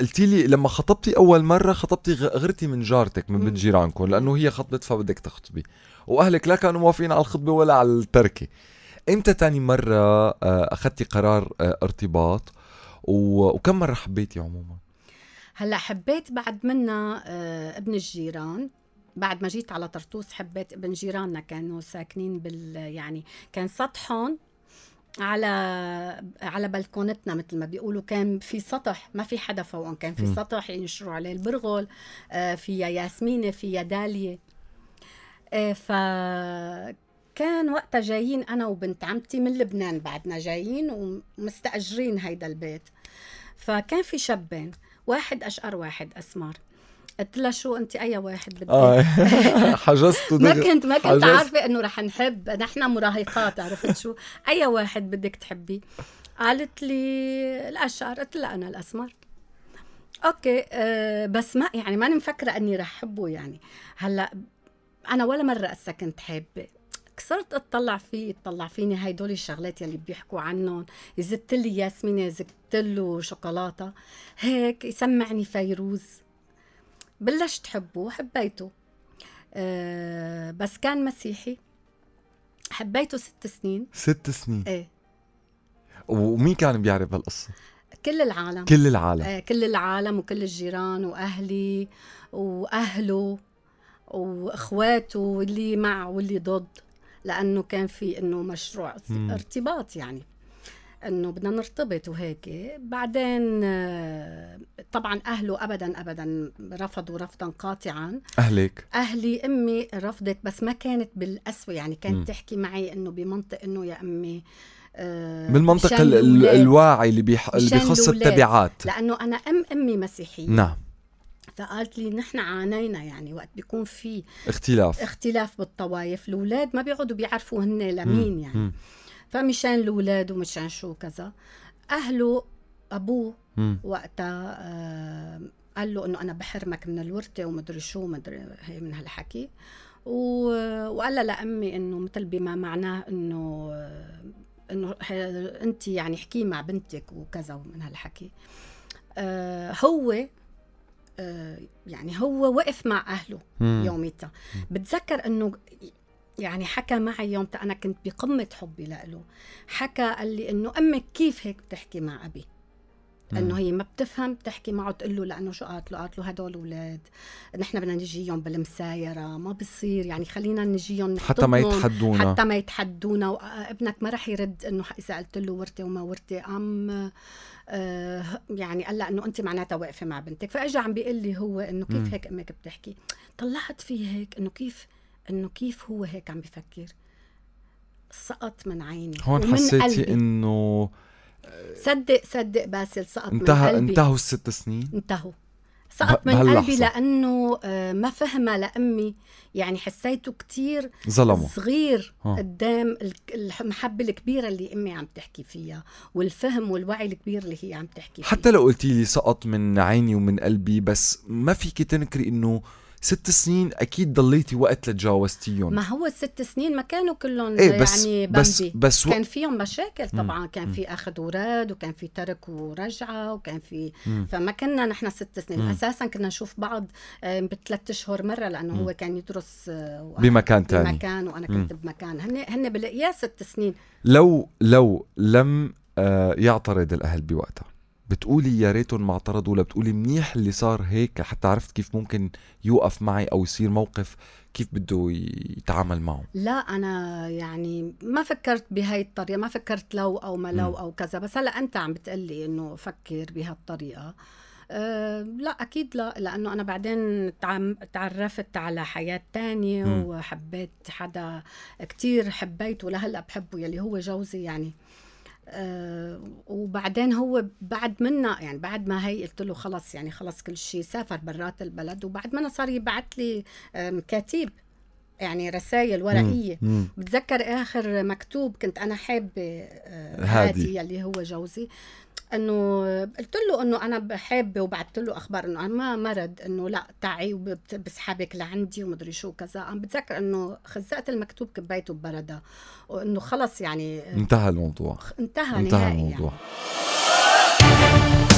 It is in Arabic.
قلتي لي لما خطبتي اول مره خطبتي غرتي من جارتك من بنت جيرانكم لانه هي خطبت فبدك تخطبي واهلك لا كانوا موافقين على الخطبه ولا على التركه امتى تاني مره آه، اخذتي قرار آه، ارتباط وكم مره حبيتي عموما هلا حبيت بعد منا آه، ابن الجيران بعد ما جيت على طرطوس حبيت ابن جيراننا كانوا ساكنين بال يعني كان سطحهم على على بلكونتنا مثل ما بيقولوا كان في سطح ما في حدا فوقهم كان في م. سطح ينشروا عليه البرغل آه، فيها ياسمينه فيها داليه آه ف كان وقتها جايين انا وبنت عمتي من لبنان بعدنا جايين ومستاجرين هيدا البيت فكان في شابين واحد اشقر واحد اسمر قلت لها شو انت اي واحد بدك اه حجزته ما كنت ما كنت عارفه انه رح نحب نحن مراهقات عرفت شو اي واحد بدك تحبيه قالت لي الاشقر قلت لها انا الاسمر اوكي أه بس ما يعني ماني مفكره اني رح حبه يعني هلا انا ولا مره اسا كنت حابه صرت اطلع فيه اطلع فيني هدول الشغلات يلي بيحكوا عنهم زدت لي ياسمينه زدت له شوكولاته هيك يسمعني فيروز بلشت حبه وحبيته آه، بس كان مسيحي حبيته ست سنين ست سنين ايه ومين كان بيعرف هالقصة؟ كل العالم كل العالم ايه كل العالم وكل الجيران واهلي واهله واخواته واللي مع واللي ضد لانه كان في انه مشروع ارتباط يعني انه بدنا نرتبط وهيك بعدين آه، طبعا اهله ابدا ابدا رفضوا رفضا قاطعا اهلك اهلي امي رفضت بس ما كانت بالقسوه يعني كانت م. تحكي معي انه بمنطق انه يا امي آه، بالمنطق الواعي اللي, بيح... اللي بيخص التبعات لانه انا ام امي مسيحيه نعم فقالت لي نحن عانينا يعني وقت بيكون في اختلاف اختلاف بالطوايف الاولاد ما بيقعدوا بيعرفوا هن لمين يعني م. فمشان الاولاد ومشان شو كذا اهله ابوه وقتها آه قال له انه انا بحرمك من الورثه ومدري شو مدري هي من هالحكي و... وقال لامي انه مثل بما معناه انه آه، انه انت يعني احكي مع بنتك وكذا ومن هالحكي آه هو آه، يعني هو وقف مع اهله يوميتها بتذكر انه يعني حكى معي يوم أنا كنت بقمة حبي له حكى قال لي إنه أمك كيف هيك بتحكي مع أبي انه هي ما بتفهم بتحكي معه تقول له لانه شو قالت له؟ قالت له هدول اولاد نحن بدنا نجيهم بالمسايره ما بصير يعني خلينا نجيهم حتى ما يتحدونا حتى ما يتحدونا وابنك آه، ما رح يرد انه اذا قلت له ورثه وما ورثه ام آه يعني قال انه انت معناتها واقفه مع بنتك فاجى عم بيقول لي هو انه كيف هيك امك بتحكي طلعت فيه هيك انه كيف انه كيف هو هيك عم بفكر سقط من عيني هون حسيتي انه صدق صدق باسل سقط انتهى من قلبي انتهوا الست سنين انتهوا سقط من قلبي لانه آه، ما فهمها لامي يعني حسيته كثير ظلمه صغير ها. آه. قدام المحبه الكبيره اللي امي عم تحكي فيها والفهم والوعي الكبير اللي هي عم تحكي فيه حتى لو قلتي لي سقط من عيني ومن قلبي بس ما فيك تنكري انه ست سنين اكيد ضليتي وقت لتجاوزتيهم ما هو الست سنين ما كانوا كلهم إيه بس يعني بمبي بس بس كان فيهم مشاكل طبعا مم. كان في اخذ وراد وكان في ترك ورجعه وكان في مم. فما كنا نحن ست سنين مم. اساسا كنا نشوف بعض بثلاث اشهر مره لانه مم. هو كان يدرس آه، بمكان ثاني بمكان وانا كنت مم. بمكان هن هن بالقياس ست سنين لو لو لم آه، يعترض الاهل بوقتها بتقولي يا ريتهم ما اعترضوا ولا بتقولي منيح اللي صار هيك حتى عرفت كيف ممكن يوقف معي او يصير موقف كيف بده يتعامل معه لا انا يعني ما فكرت بهاي الطريقه ما فكرت لو او ما لو م. او كذا بس هلا انت عم بتقلي انه فكر بهالطريقه أه لا اكيد لا لانه انا بعدين تعرفت على حياه تانية م. وحبيت حدا كتير حبيته لهلا بحبه يلي هو جوزي يعني أه وبعدين هو بعد منا يعني بعد ما هي قلت له خلص يعني خلص كل شيء سافر برات البلد وبعد منا صار يبعث لي آه، كتيب يعني رسائل ورقيه مم. مم. بتذكر اخر مكتوب كنت انا حابه آه، هادي, هادي يلي هو جوزي انه قلت له انه انا حابه وبعثت له اخبار انه ما مرض انه لا تعي وبسحبك لعندي ومدري شو كذا عم بتذكر انه خزقت المكتوب كبيته ببردة وانه خلص يعني انتهى الموضوع انتهى, انتهى يعني. الموضوع يعني.